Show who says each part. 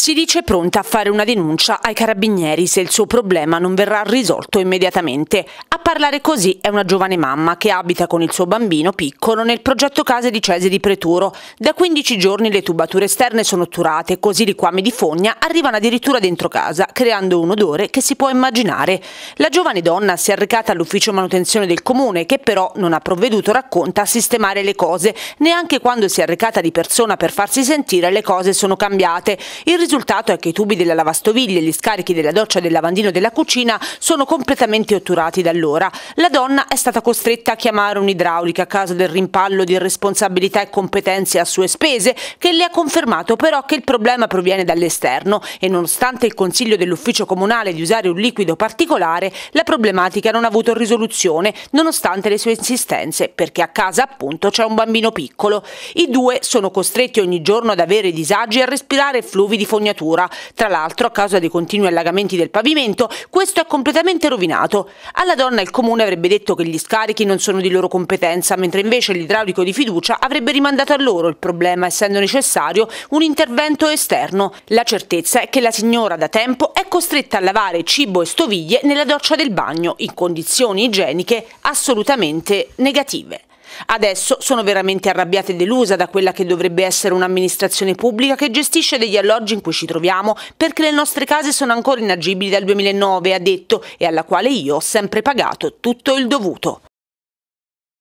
Speaker 1: Si dice pronta a fare una denuncia ai carabinieri se il suo problema non verrà risolto immediatamente. A parlare così è una giovane mamma che abita con il suo bambino piccolo nel progetto case di Cese di Preturo. Da 15 giorni le tubature esterne sono otturate, così liquami di fogna arrivano addirittura dentro casa, creando un odore che si può immaginare. La giovane donna si è recata all'ufficio manutenzione del comune, che però non ha provveduto, racconta, a sistemare le cose. Neanche quando si è recata di persona per farsi sentire le cose sono cambiate. Il risultato è che i tubi della lavastoviglie e gli scarichi della doccia del lavandino della cucina sono completamente otturati da allora. La donna è stata costretta a chiamare un idraulico a causa del rimpallo di responsabilità e competenze a sue spese, che le ha confermato però che il problema proviene dall'esterno e nonostante il consiglio dell'ufficio comunale di usare un liquido particolare, la problematica non ha avuto risoluzione, nonostante le sue insistenze, perché a casa appunto c'è un bambino piccolo. I due sono costretti ogni giorno ad avere disagi e a respirare fluvi di fondamento impugnatura. Tra l'altro, a causa dei continui allagamenti del pavimento, questo è completamente rovinato. Alla donna il comune avrebbe detto che gli scarichi non sono di loro competenza, mentre invece l'idraulico di fiducia avrebbe rimandato a loro il problema, essendo necessario un intervento esterno. La certezza è che la signora da tempo è costretta a lavare cibo e stoviglie nella doccia del bagno, in condizioni igieniche assolutamente negative. Adesso sono veramente arrabbiata e delusa da quella che dovrebbe essere un'amministrazione pubblica che gestisce degli alloggi in cui ci troviamo perché le nostre case sono ancora inagibili dal 2009, ha detto, e alla quale io ho sempre pagato tutto il dovuto.